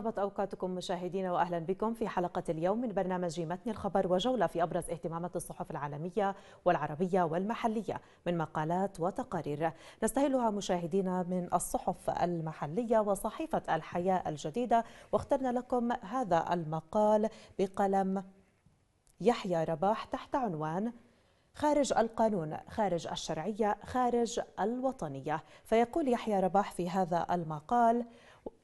طابت أوقاتكم مشاهدينا وأهلا بكم في حلقة اليوم من برنامج متن الخبر وجولة في أبرز اهتمامات الصحف العالمية والعربية والمحلية من مقالات وتقارير نستهلها مشاهدينا من الصحف المحلية وصحيفة الحياة الجديدة واخترنا لكم هذا المقال بقلم يحيى رباح تحت عنوان خارج القانون خارج الشرعية خارج الوطنية فيقول يحيى رباح في هذا المقال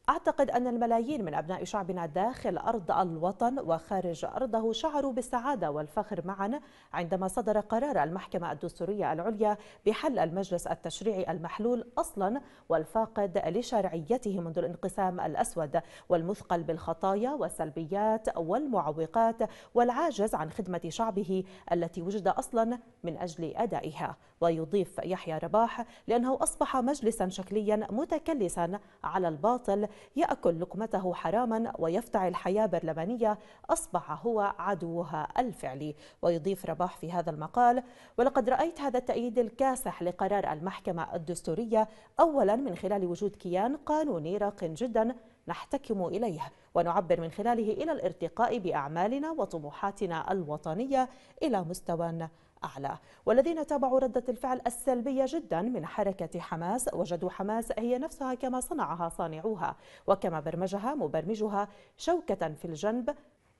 أعتقد أن الملايين من أبناء شعبنا داخل أرض الوطن وخارج أرضه شعروا بالسعادة والفخر معا عندما صدر قرار المحكمة الدستورية العليا بحل المجلس التشريعي المحلول أصلا والفاقد لشرعيته منذ الانقسام الأسود والمثقل بالخطايا والسلبيات والمعوقات والعاجز عن خدمة شعبه التي وجد أصلا من أجل أدائها ويضيف يحيى رباح لأنه أصبح مجلسا شكليا متكلسا على الباطل يأكل لقمته حراما ويفتعل حياه برلمانية أصبح هو عدوها الفعلي ويضيف رباح في هذا المقال ولقد رأيت هذا التأييد الكاسح لقرار المحكمة الدستورية أولا من خلال وجود كيان قانوني راق جدا نحتكم إليه ونعبر من خلاله إلى الارتقاء بأعمالنا وطموحاتنا الوطنية إلى مستوى أعلى والذين تابعوا ردة الفعل السلبية جدا من حركة حماس وجدوا حماس هي نفسها كما صنعها صانعوها وكما برمجها مبرمجها شوكة في الجنب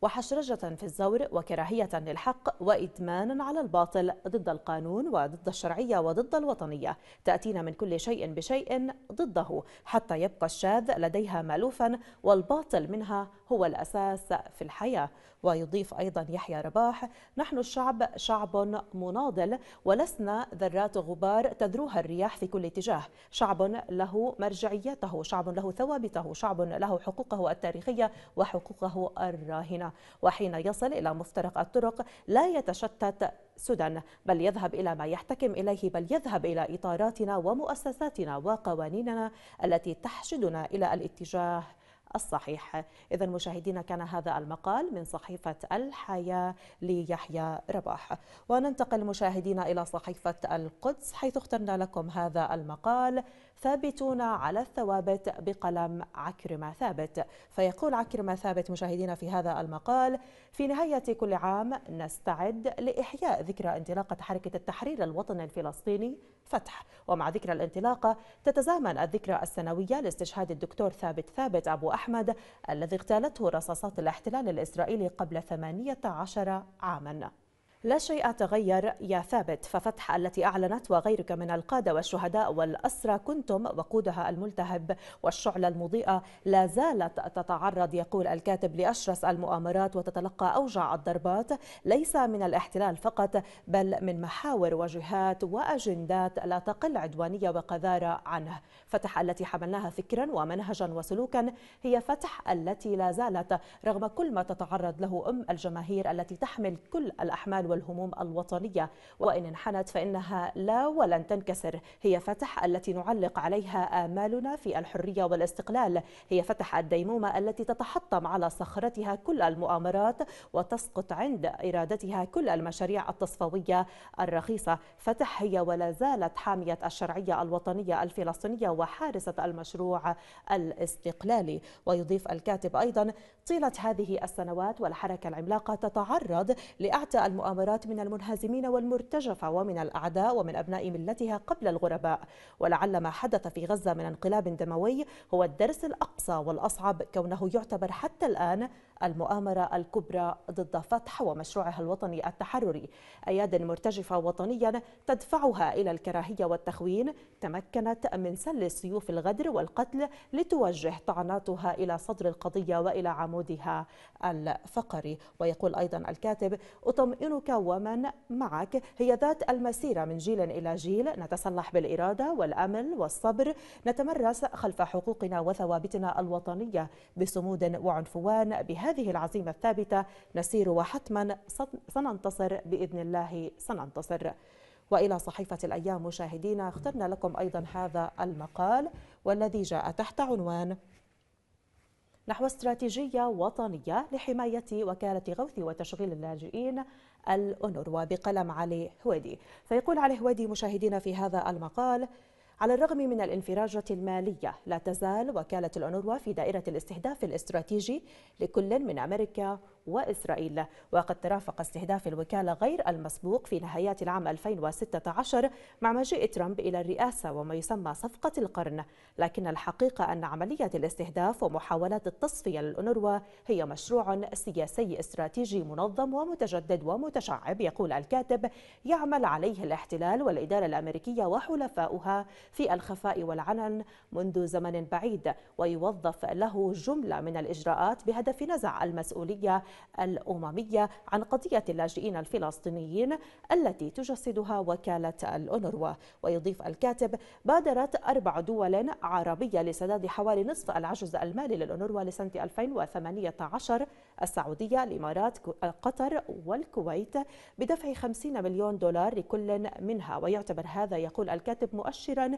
وحشرجة في الزور وكراهية للحق وإدمانا على الباطل ضد القانون وضد الشرعية وضد الوطنية تأتينا من كل شيء بشيء ضده حتى يبقى الشاذ لديها مألوفا والباطل منها هو الأساس في الحياة ويضيف أيضا يحيى رباح نحن الشعب شعب مناضل ولسنا ذرات غبار تذروها الرياح في كل اتجاه شعب له مرجعيته شعب له ثوابته شعب له حقوقه التاريخية وحقوقه الراهنة وحين يصل إلى مفترق الطرق لا يتشتت سدى بل يذهب إلى ما يحتكم إليه بل يذهب إلى إطاراتنا ومؤسساتنا وقوانيننا التي تحشدنا إلى الاتجاه الصحيح إذا مشاهدينا كان هذا المقال من صحيفة الحياة ليحيى رباح وننتقل مشاهدينا إلى صحيفة القدس حيث اخترنا لكم هذا المقال ثابتون على الثوابت بقلم عكرمة ثابت فيقول عكرمة ثابت مشاهدينا في هذا المقال في نهاية كل عام نستعد لإحياء ذكرى انطلاقة حركة التحرير الوطني الفلسطيني فتح ومع ذكرى الانطلاقة تتزامن الذكرى السنوية لاستشهاد الدكتور ثابت ثابت أبو أحمد الذي اغتالته رصاصات الاحتلال الإسرائيلي قبل 18 عاماً لا شيء تغير يا ثابت ففتح التي أعلنت وغيرك من القادة والشهداء والأسرى كنتم وقودها الملتهب والشعلة المضيئة لا زالت تتعرض يقول الكاتب لأشرس المؤامرات وتتلقى أوجع الضربات ليس من الاحتلال فقط بل من محاور وجهات وأجندات لا تقل عدوانية وقذارة عنه فتح التي حملناها فكرا ومنهجا وسلوكا هي فتح التي لا زالت رغم كل ما تتعرض له أم الجماهير التي تحمل كل الأحمال والهموم الوطنية وإن انحنت فإنها لا ولن تنكسر هي فتح التي نعلق عليها آمالنا في الحرية والاستقلال هي فتح الديمومة التي تتحطم على صخرتها كل المؤامرات وتسقط عند إرادتها كل المشاريع التصفوية الرخيصة فتح هي ولا زالت حامية الشرعية الوطنية الفلسطينية وحارسة المشروع الاستقلالي ويضيف الكاتب أيضا طيلة هذه السنوات والحركة العملاقة تتعرض لأعتى المؤامرات من المنهزمين والمرتجفة ومن الأعداء ومن أبناء ملتها قبل الغرباء ولعل ما حدث في غزة من انقلاب دموي هو الدرس الأقصى والأصعب كونه يعتبر حتى الآن المؤامرة الكبرى ضد فتح ومشروعها الوطني التحرري أياد مرتجفة وطنيا تدفعها إلى الكراهية والتخوين تمكنت من سل سيوف الغدر والقتل لتوجه طعناتها إلى صدر القضية وإلى عمودها الفقري ويقول أيضا الكاتب أطمئنك ومن معك هي ذات المسيرة من جيل إلى جيل نتسلح بالإرادة والأمل والصبر نتمرس خلف حقوقنا وثوابتنا الوطنية بصمود وعنفوان بها هذه العزيمة الثابتة نسير وحتما سننتصر بإذن الله سننتصر وإلى صحيفة الأيام مشاهدينا اخترنا لكم أيضا هذا المقال والذي جاء تحت عنوان نحو استراتيجية وطنية لحماية وكالة غوث وتشغيل اللاجئين الأونروا بقلم علي هويدي فيقول علي هويدي مشاهدينا في هذا المقال على الرغم من الانفراجة المالية لا تزال وكالة الأنوروا في دائرة الاستهداف الاستراتيجي لكل من أمريكا وإسرائيل وقد ترافق استهداف الوكالة غير المسبوق في نهايات العام 2016 مع مجيء ترامب إلى الرئاسة وما يسمى صفقة القرن لكن الحقيقة أن عملية الاستهداف ومحاولات التصفية للأنروا هي مشروع سياسي استراتيجي منظم ومتجدد ومتشعب يقول الكاتب يعمل عليه الاحتلال والإدارة الأمريكية وحلفاؤها في الخفاء والعلن منذ زمن بعيد ويوظف له جملة من الإجراءات بهدف نزع المسؤولية الأممية عن قضية اللاجئين الفلسطينيين التي تجسدها وكالة الأونروا ويضيف الكاتب بادرت أربع دول عربية لسداد حوالي نصف العجز المالي للأونروا لسنة 2018 السعودية الإمارات قطر والكويت بدفع 50 مليون دولار لكل منها ويعتبر هذا يقول الكاتب مؤشرا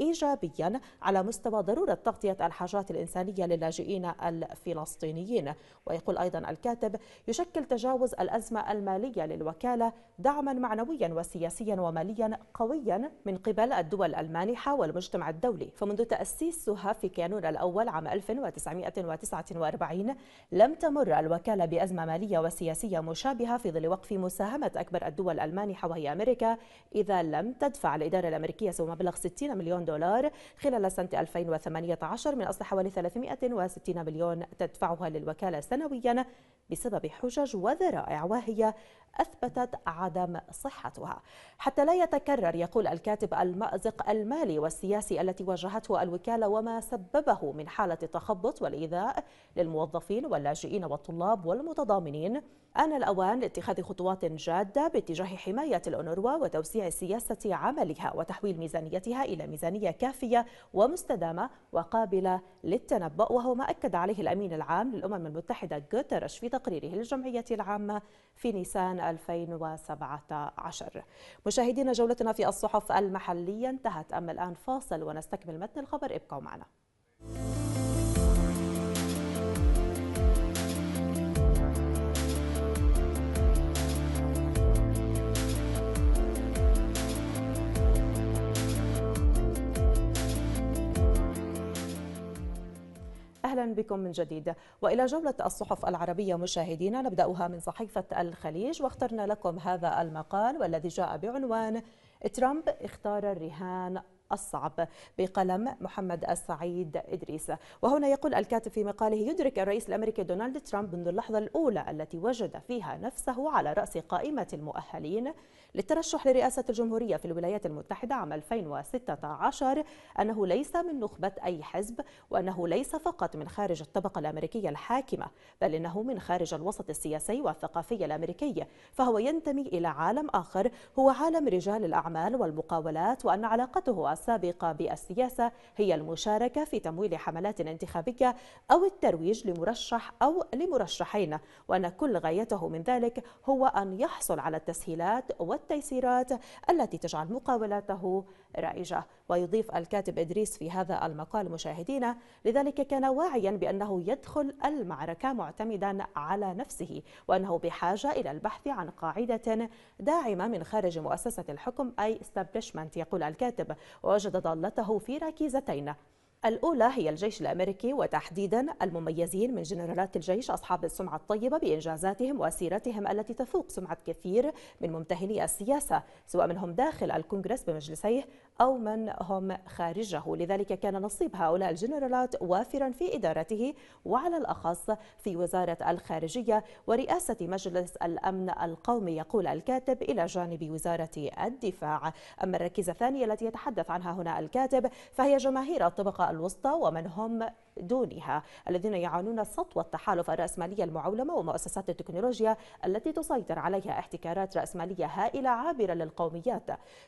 إيجابيا على مستوى ضرورة تغطية الحاجات الإنسانية للاجئين الفلسطينيين ويقول أيضا الكاتب يشكل تجاوز الأزمة المالية للوكالة دعما معنويا وسياسيا وماليا قويا من قبل الدول المانحة والمجتمع الدولي فمنذ تأسيسها في كانون الأول عام 1949 لم تمر الوكالة بأزمة مالية وسياسية مشابهة في ظل وقف مساهمة أكبر الدول المانحة وهي أمريكا إذا لم تدفع الإدارة الأمريكية سوى مبلغ 60 مليون دولار دولار خلال سنة 2018 من أصل حوالي 360 مليون تدفعها للوكالة سنويا بسبب حجج وذرائع وهي أثبتت عدم صحتها حتى لا يتكرر يقول الكاتب المأزق المالي والسياسي التي واجهته الوكالة وما سببه من حالة التخبط والإيذاء للموظفين واللاجئين والطلاب والمتضامنين آن الأوان لاتخاذ خطوات جادة باتجاه حماية الأونروا وتوسيع سياسة عملها وتحويل ميزانيتها إلى ميزانية كافية ومستدامة وقابلة للتنبؤ وهو ما أكد عليه الأمين العام للأمم المتحدة غوترش في تقريره للجمعية العامة في نيسان 2017 مشاهدين جولتنا في الصحف المحلية انتهت أما الآن فاصل ونستكمل متن الخبر ابقوا معنا أهلا بكم من جديد وإلى جولة الصحف العربية مشاهدينا نبدأها من صحيفة الخليج واخترنا لكم هذا المقال والذي جاء بعنوان ترامب اختار الرهان الصعب بقلم محمد السعيد إدريس وهنا يقول الكاتب في مقاله يدرك الرئيس الأمريكي دونالد ترامب منذ اللحظة الأولى التي وجد فيها نفسه على رأس قائمة المؤهلين للترشح لرئاسة الجمهورية في الولايات المتحدة عام 2016 أنه ليس من نخبة أي حزب وأنه ليس فقط من خارج الطبقة الأمريكية الحاكمة بل إنه من خارج الوسط السياسي والثقافي الأمريكي فهو ينتمي إلى عالم آخر هو عالم رجال الأعمال والمقاولات وأن علاقته السابقة بالسياسة هي المشاركة في تمويل حملات انتخابية أو الترويج لمرشح أو لمرشحين وأن كل غايته من ذلك هو أن يحصل على التسهيلات والتيسيرات التي تجعل مقاولته رائجة ويضيف الكاتب إدريس في هذا المقال مشاهدينا لذلك كان واعيا بأنه يدخل المعركة معتمدا على نفسه وأنه بحاجة إلى البحث عن قاعدة داعمة من خارج مؤسسة الحكم أي استبلشمنت يقول الكاتب ووجد ضالته في ركيزتين الأولى هي الجيش الأمريكي وتحديدا المميزين من جنرالات الجيش أصحاب السمعة الطيبة بإنجازاتهم وسيرتهم التي تفوق سمعة كثير من ممتهني السياسة سواء منهم داخل الكونغرس بمجلسيه أو من هم خارجه لذلك كان نصيب هؤلاء الجنرالات وافرا في إدارته وعلى الأخص في وزارة الخارجية ورئاسة مجلس الأمن القومي يقول الكاتب إلى جانب وزارة الدفاع أما الركيزة الثانية التي يتحدث عنها هنا الكاتب فهي جماهير الطبقة الوسطى ومن هم دونها الذين يعانون سطوة تحالف الرأسمالية المعولمة ومؤسسات التكنولوجيا التي تسيطر عليها احتكارات رأسمالية هائلة عابرة للقوميات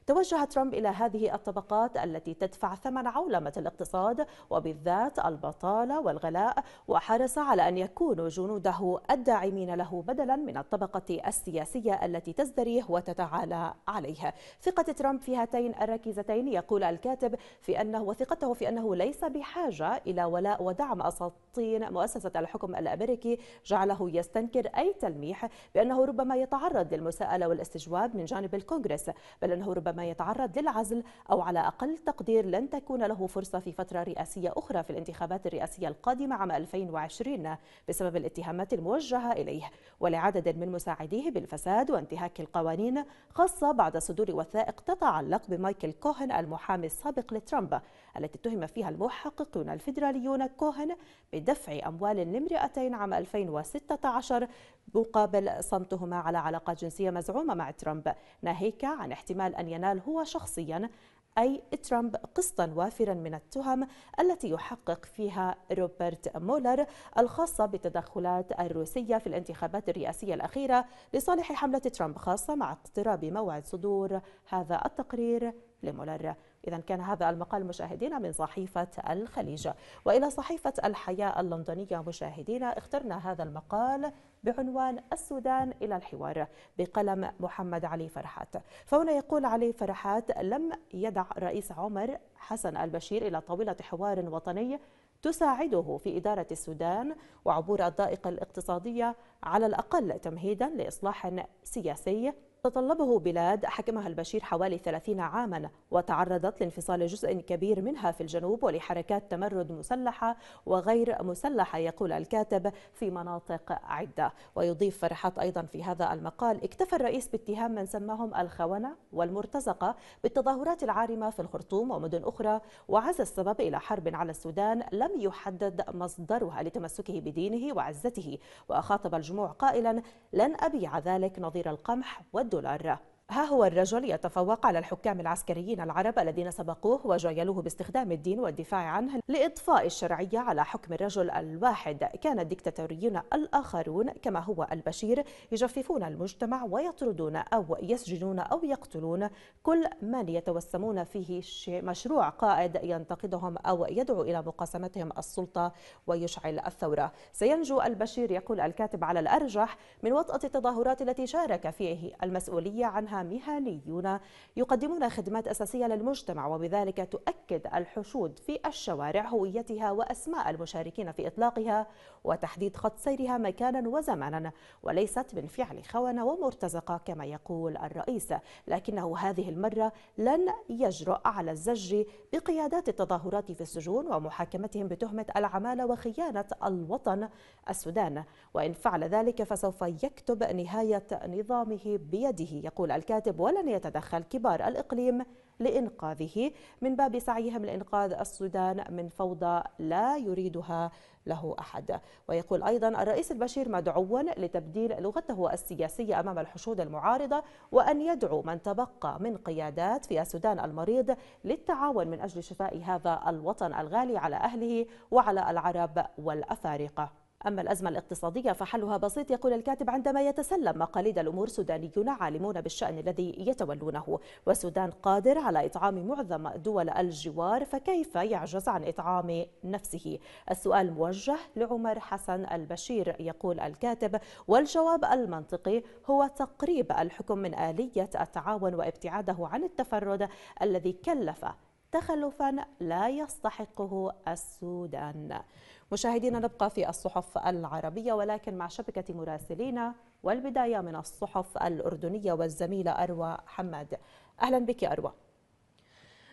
توجه ترامب إلى هذه الطبقات التي تدفع ثمن عولمة الاقتصاد وبالذات البطالة والغلاء وحرص على أن يكونوا جنوده الداعمين له بدلا من الطبقة السياسية التي تزدريه وتتعالى عليه ثقة ترامب في هاتين الركيزتين يقول الكاتب في أنه وثقته في أنه ليس بحاجة إلى ولاء ودعم أساطين مؤسسة الحكم الأمريكي جعله يستنكر أي تلميح بأنه ربما يتعرض للمساءلة والاستجواب من جانب الكونغرس بل أنه ربما يتعرض للعزل أو على أقل تقدير لن تكون له فرصة في فترة رئاسية أخرى في الانتخابات الرئاسية القادمة عام 2020 بسبب الاتهامات الموجهة إليه ولعدد من مساعديه بالفساد وانتهاك القوانين خاصة بعد صدور وثائق تتعلق بمايكل كوهن المحامي السابق لترامب التي اتهم فيها المحققون الفيدراليون ميليون كوهن بدفع أموال لامرأتين عام 2016 مقابل صمتهما على علاقة جنسية مزعومة مع ترامب ناهيك عن احتمال أن ينال هو شخصيا أي ترامب قسطا وافرا من التهم التي يحقق فيها روبرت مولر الخاصة بالتدخلات الروسية في الانتخابات الرئاسية الأخيرة لصالح حملة ترامب خاصة مع اقتراب موعد صدور هذا التقرير لمولر إذا كان هذا المقال مشاهدينا من صحيفة الخليج وإلى صحيفة الحياة اللندنية مشاهدينا اخترنا هذا المقال بعنوان السودان إلى الحوار بقلم محمد علي فرحات فهنا يقول علي فرحات لم يدع رئيس عمر حسن البشير إلى طاولة حوار وطني تساعده في إدارة السودان وعبور الضائقة الاقتصادية على الأقل تمهيدا لإصلاح سياسي تطلبه بلاد حكمها البشير حوالي 30 عاما وتعرضت لانفصال جزء كبير منها في الجنوب ولحركات تمرد مسلحة وغير مسلحة يقول الكاتب في مناطق عدة ويضيف فرحات أيضا في هذا المقال اكتفى الرئيس باتهام من سماهم الخونة والمرتزقة بالتظاهرات العارمة في الخرطوم ومدن أخرى وعز السبب إلى حرب على السودان لم يحدد مصدرها لتمسكه بدينه وعزته وخاطب الجموع قائلا لن أبيع ذلك نظير القمح والد dólar. ها هو الرجل يتفوق على الحكام العسكريين العرب الذين سبقوه وجايلوه باستخدام الدين والدفاع عنه لإضفاء الشرعية على حكم الرجل الواحد كان الدكتاتوريون الآخرون كما هو البشير يجففون المجتمع ويطردون أو يسجنون أو يقتلون كل من يتوسمون فيه مشروع قائد ينتقدهم أو يدعو إلى مقاسمتهم السلطة ويشعل الثورة سينجو البشير يقول الكاتب على الأرجح من وطأة التظاهرات التي شارك فيه المسؤولية عنها مهنيون يقدمون خدمات أساسية للمجتمع وبذلك تؤكد الحشود في الشوارع هويتها وأسماء المشاركين في إطلاقها وتحديد خط سيرها مكانا وزمانا وليست من فعل خونة ومرتزقة كما يقول الرئيس لكنه هذه المرة لن يجرؤ على الزج بقيادات التظاهرات في السجون ومحاكمتهم بتهمة العمالة وخيانة الوطن السودان وإن فعل ذلك فسوف يكتب نهاية نظامه بيده يقول الكاتب ولن يتدخل كبار الإقليم لإنقاذه من باب سعيهم لإنقاذ السودان من فوضى لا يريدها له أحد ويقول أيضا الرئيس البشير مدعو لتبديل لغته السياسية أمام الحشود المعارضة وأن يدعو من تبقى من قيادات في السودان المريض للتعاون من أجل شفاء هذا الوطن الغالي على أهله وعلى العرب والأفارقة أما الأزمة الاقتصادية فحلها بسيط يقول الكاتب عندما يتسلم مقاليد الأمور سودانيون عالمون بالشأن الذي يتولونه والسودان قادر على إطعام معظم دول الجوار فكيف يعجز عن إطعام نفسه السؤال موجه لعمر حسن البشير يقول الكاتب والجواب المنطقي هو تقريب الحكم من آلية التعاون وابتعاده عن التفرد الذي كلف تخلفا لا يستحقه السودان مشاهدينا نبقى في الصحف العربية ولكن مع شبكة مراسلينا والبداية من الصحف الأردنية والزميلة أروى حماد أهلا بك أروى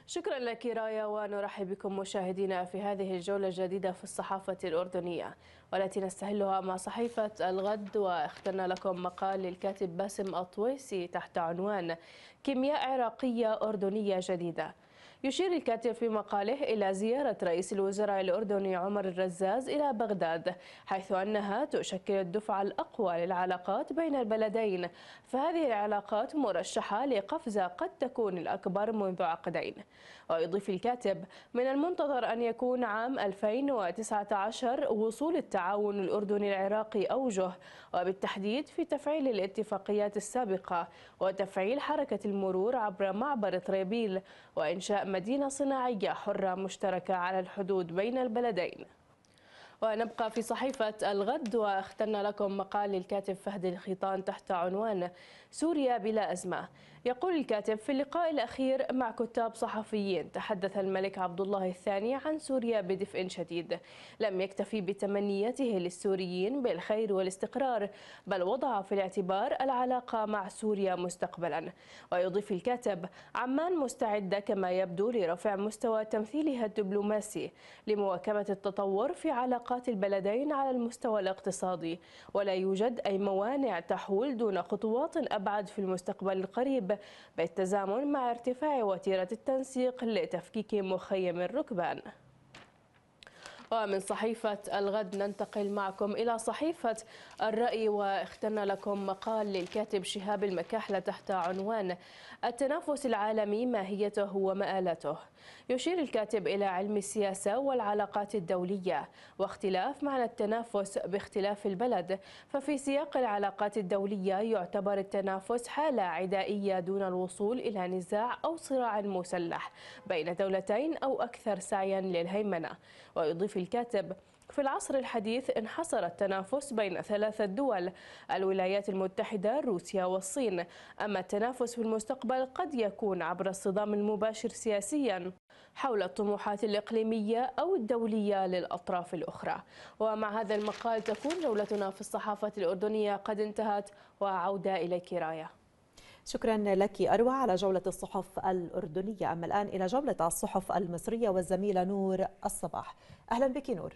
شكرا لك رايا ونرحب بكم مشاهدينا في هذه الجولة الجديدة في الصحافة الأردنية والتي نستهلها مع صحيفة الغد واخترنا لكم مقال للكاتب باسم الطويسي تحت عنوان كيمياء عراقية أردنية جديدة يشير الكاتب في مقاله إلى زيارة رئيس الوزراء الأردني عمر الرزاز إلى بغداد حيث أنها تشكل الدفعة الأقوى للعلاقات بين البلدين فهذه العلاقات مرشحة لقفزة قد تكون الأكبر منذ عقدين ويضيف الكاتب من المنتظر أن يكون عام 2019 وصول التعاون الأردني العراقي أوجه وبالتحديد في تفعيل الاتفاقيات السابقة وتفعيل حركة المرور عبر معبر طريبيل وإنشاء مدينة صناعية حرة مشتركة على الحدود بين البلدين ونبقى في صحيفة الغد واخترنا لكم مقال للكاتب فهد الخيطان تحت عنوان سوريا بلا أزمة يقول الكاتب في اللقاء الأخير مع كتاب صحفيين تحدث الملك عبد الله الثاني عن سوريا بدفء شديد لم يكتفي بتمنياته للسوريين بالخير والاستقرار بل وضع في الاعتبار العلاقة مع سوريا مستقبلا ويضيف الكاتب عمان مستعدة كما يبدو لرفع مستوى تمثيلها الدبلوماسي لمواكبة التطور في علاقات البلدين على المستوى الاقتصادي ولا يوجد أي موانع تحول دون خطوات أبعد في المستقبل القريب الجنوب بالتزامن مع ارتفاع وتيرة التنسيق لتفكيك مخيم الركبان ومن صحيفة الغد ننتقل معكم إلى صحيفة الرأي واخترنا لكم مقال للكاتب شهاب المكاحلة تحت عنوان التنافس العالمي ماهيته ومآلاته يشير الكاتب إلى علم السياسة والعلاقات الدولية واختلاف معنى التنافس باختلاف البلد ففي سياق العلاقات الدولية يعتبر التنافس حالة عدائية دون الوصول إلى نزاع أو صراع مسلح بين دولتين أو أكثر سعيا للهيمنة ويضيف في الكاتب في العصر الحديث انحصر التنافس بين ثلاثة دول الولايات المتحدة روسيا والصين أما التنافس في المستقبل قد يكون عبر الصدام المباشر سياسيا حول الطموحات الإقليمية أو الدولية للأطراف الأخرى ومع هذا المقال تكون جولتنا في الصحافة الأردنية قد انتهت وعودة إليك رايه شكرا لك أروى على جولة الصحف الأردنية أما الآن إلى جولة الصحف المصرية والزميلة نور الصباح أهلا بك نور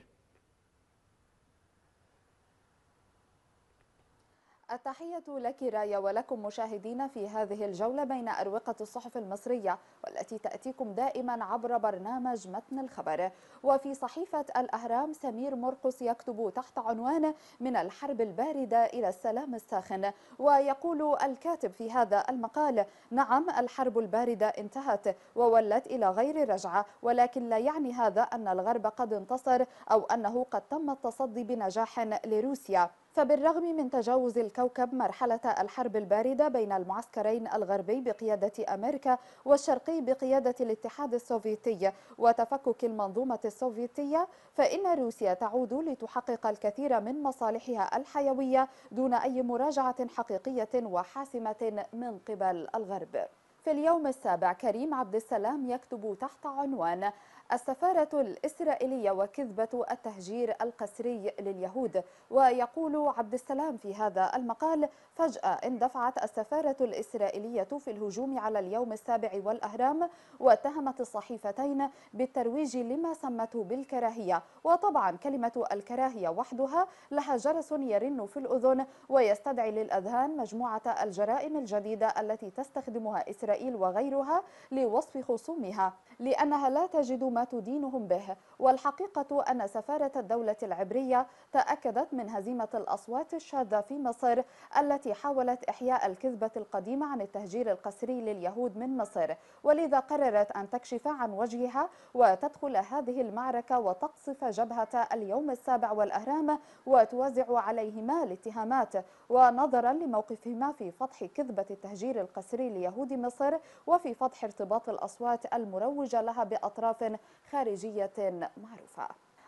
التحية لك رايا ولكم مشاهدين في هذه الجولة بين أروقة الصحف المصرية والتي تأتيكم دائما عبر برنامج متن الخبر وفي صحيفة الأهرام سمير مرقس يكتب تحت عنوان من الحرب الباردة إلى السلام الساخن ويقول الكاتب في هذا المقال نعم الحرب الباردة انتهت وولت إلى غير رجعة ولكن لا يعني هذا أن الغرب قد انتصر أو أنه قد تم التصدي بنجاح لروسيا فبالرغم من تجاوز الكوكب مرحلة الحرب الباردة بين المعسكرين الغربي بقيادة أمريكا والشرقي بقيادة الاتحاد السوفيتي وتفكك المنظومة السوفيتية فإن روسيا تعود لتحقق الكثير من مصالحها الحيوية دون أي مراجعة حقيقية وحاسمة من قبل الغرب في اليوم السابع كريم عبد السلام يكتب تحت عنوان السفارة الإسرائيلية وكذبة التهجير القسري لليهود ويقول عبد السلام في هذا المقال فجأة اندفعت السفارة الإسرائيلية في الهجوم على اليوم السابع والأهرام واتهمت الصحيفتين بالترويج لما سمته بالكراهية وطبعا كلمة الكراهية وحدها لها جرس يرن في الأذن ويستدعي للأذهان مجموعة الجرائم الجديدة التي تستخدمها إسرائيل وغيرها لوصف خصومها لأنها لا تجد ما تدينهم به والحقيقة أن سفارة الدولة العبرية تأكدت من هزيمة الأصوات الشاذة في مصر التي حاولت إحياء الكذبة القديمة عن التهجير القسري لليهود من مصر ولذا قررت أن تكشف عن وجهها وتدخل هذه المعركة وتقصف جبهة اليوم السابع والأهرام وتوزع عليهما الاتهامات ونظرا لموقفهما في فتح كذبة التهجير القسري ليهود مصر وفي فتح ارتباط الأصوات المروجة لها بأطراف خارجية معروفة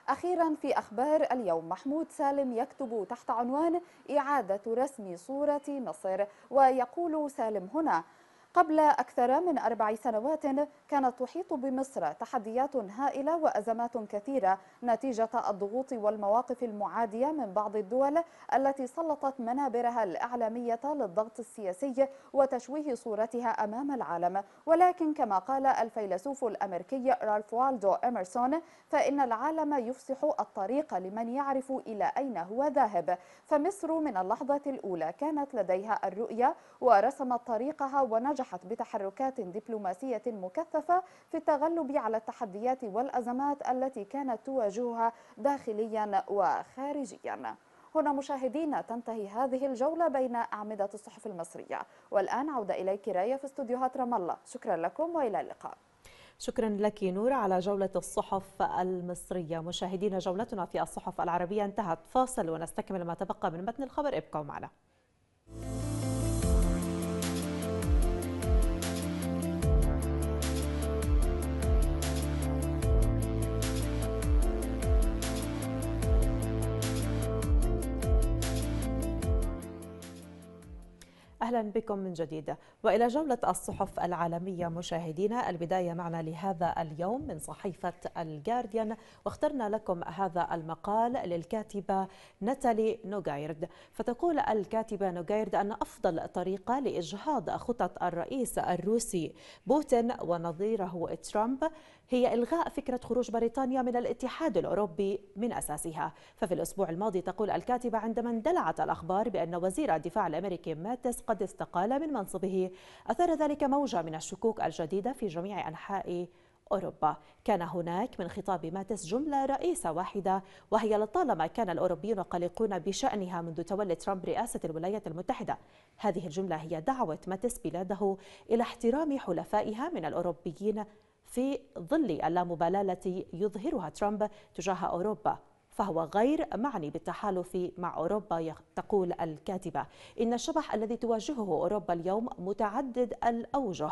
أخيرا في أخبار اليوم محمود سالم يكتب تحت عنوان إعادة رسم صورة مصر ويقول سالم هنا قبل أكثر من أربع سنوات كانت تحيط بمصر تحديات هائلة وأزمات كثيرة نتيجة الضغوط والمواقف المعادية من بعض الدول التي سلطت منابرها الإعلامية للضغط السياسي وتشويه صورتها أمام العالم ولكن كما قال الفيلسوف الأمريكي رالف والدو إمرسون فإن العالم يفسح الطريق لمن يعرف إلى أين هو ذاهب فمصر من اللحظة الأولى كانت لديها الرؤية ورسمت طريقها ونجحت نجحت بتحركات دبلوماسية مكثفة في التغلب على التحديات والأزمات التي كانت تواجهها داخليا وخارجيا هنا مشاهدينا تنتهي هذه الجولة بين أعمدة الصحف المصرية والآن عودة إليك راية في استوديوهات رام الله شكرا لكم وإلى اللقاء شكرا لك نور على جولة الصحف المصرية مشاهدينا جولتنا في الصحف العربية انتهت فاصل ونستكمل ما تبقى من متن الخبر ابقوا معنا أهلا بكم من جديد وإلى جولة الصحف العالمية مشاهدينا البداية معنا لهذا اليوم من صحيفة الجارديان واخترنا لكم هذا المقال للكاتبة نتالي نوغايرد فتقول الكاتبة نوغايرد أن أفضل طريقة لإجهاض خطط الرئيس الروسي بوتين ونظيره ترامب هي إلغاء فكرة خروج بريطانيا من الاتحاد الأوروبي من أساسها ففي الأسبوع الماضي تقول الكاتبة عندما اندلعت الأخبار بأن وزير الدفاع الأمريكي ماتس قد استقال من منصبه أثار ذلك موجة من الشكوك الجديدة في جميع أنحاء أوروبا كان هناك من خطاب ماتس جملة رئيسة واحدة وهي لطالما كان الأوروبيون قلقون بشأنها منذ تولي ترامب رئاسة الولايات المتحدة هذه الجملة هي دعوة ماتس بلاده إلى احترام حلفائها من الأوروبيين في ظل اللامبالاة التي يظهرها ترامب تجاه أوروبا فهو غير معني بالتحالف مع أوروبا تقول الكاتبة إن الشبح الذي تواجهه أوروبا اليوم متعدد الأوجه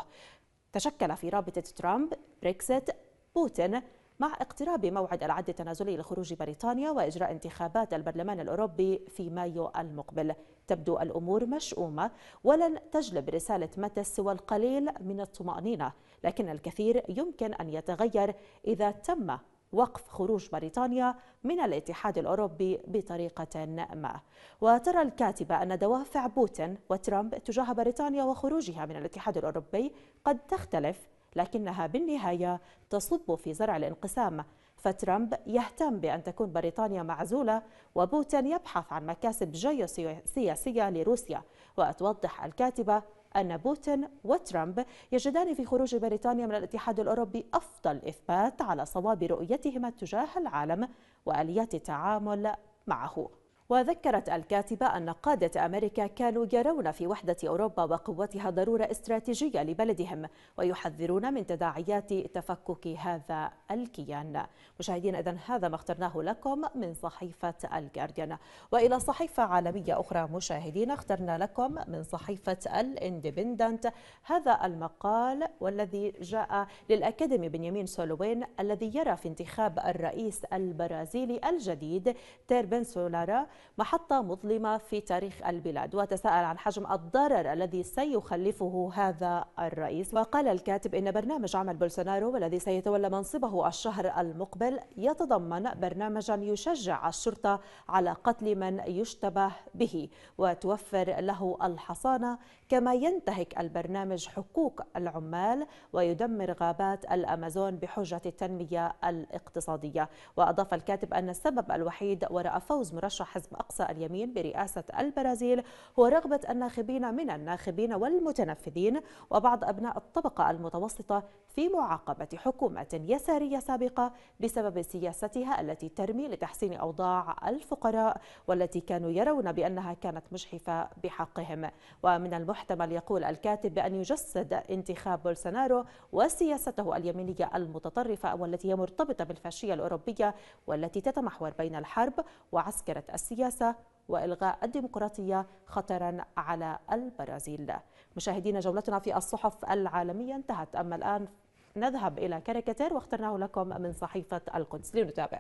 تشكل في رابطة ترامب بريكسيت بوتين مع اقتراب موعد العد التنازلي لخروج بريطانيا وإجراء انتخابات البرلمان الأوروبي في مايو المقبل تبدو الأمور مشؤومة ولن تجلب رسالة متى سوى القليل من الطمأنينة لكن الكثير يمكن أن يتغير إذا تم وقف خروج بريطانيا من الاتحاد الأوروبي بطريقة ما وترى الكاتبة أن دوافع بوتين وترامب تجاه بريطانيا وخروجها من الاتحاد الأوروبي قد تختلف لكنها بالنهاية تصب في زرع الانقسام فترامب يهتم بأن تكون بريطانيا معزولة وبوتين يبحث عن مكاسب جيوسياسية لروسيا وتوضح الكاتبة أن بوتين وترامب يجدان في خروج بريطانيا من الاتحاد الأوروبي أفضل إثبات على صواب رؤيتهما تجاه العالم وآليات التعامل معه وذكرت الكاتبة أن قادة أمريكا كانوا يرون في وحدة أوروبا وقوتها ضرورة استراتيجية لبلدهم ويحذرون من تداعيات تفكك هذا الكيان مشاهدين إذا هذا ما اخترناه لكم من صحيفة الجارديان وإلى صحيفة عالمية أخرى مشاهدين اخترنا لكم من صحيفة الاندبندنت هذا المقال والذي جاء للأكاديمي بنيامين سولوين الذي يرى في انتخاب الرئيس البرازيلي الجديد تير سولارا محطة مظلمة في تاريخ البلاد وتساءل عن حجم الضرر الذي سيخلفه هذا الرئيس وقال الكاتب إن برنامج عمل بولسونارو والذي سيتولى منصبه الشهر المقبل يتضمن برنامجا يشجع الشرطة على قتل من يشتبه به وتوفر له الحصانة كما ينتهك البرنامج حقوق العمال ويدمر غابات الأمازون بحجة التنمية الاقتصادية وأضاف الكاتب أن السبب الوحيد وراء فوز مرشح حزب أقصى اليمين برئاسة البرازيل هو رغبة الناخبين من الناخبين والمتنفذين وبعض أبناء الطبقة المتوسطة في معاقبة حكومة يسارية سابقة بسبب سياستها التي ترمي لتحسين أوضاع الفقراء والتي كانوا يرون بأنها كانت مجحفة بحقهم ومن المحر يحتمل يقول الكاتب بأن يجسد انتخاب بولسونارو وسياسته اليمينية المتطرفة والتي هي مرتبطة بالفاشية الأوروبية والتي تتمحور بين الحرب وعسكرة السياسة وإلغاء الديمقراطية خطرا على البرازيل مشاهدينا جولتنا في الصحف العالمية انتهت أما الآن نذهب إلى كاريكاتير واخترناه لكم من صحيفة القدس لنتابع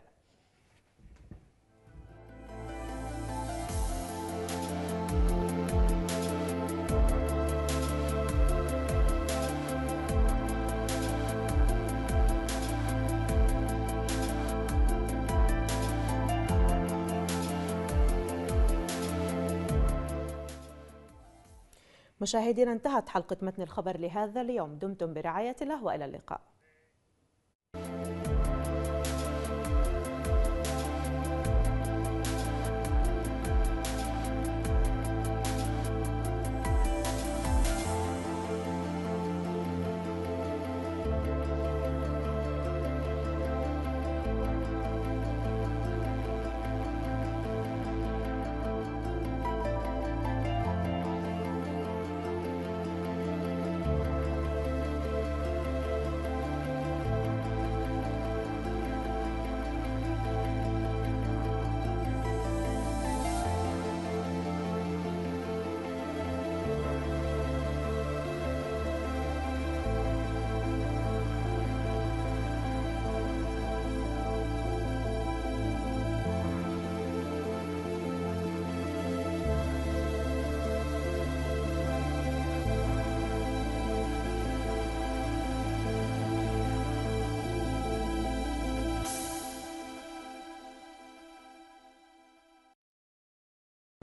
مشاهدينا انتهت حلقة متن الخبر لهذا اليوم دمتم برعاية الله وإلى اللقاء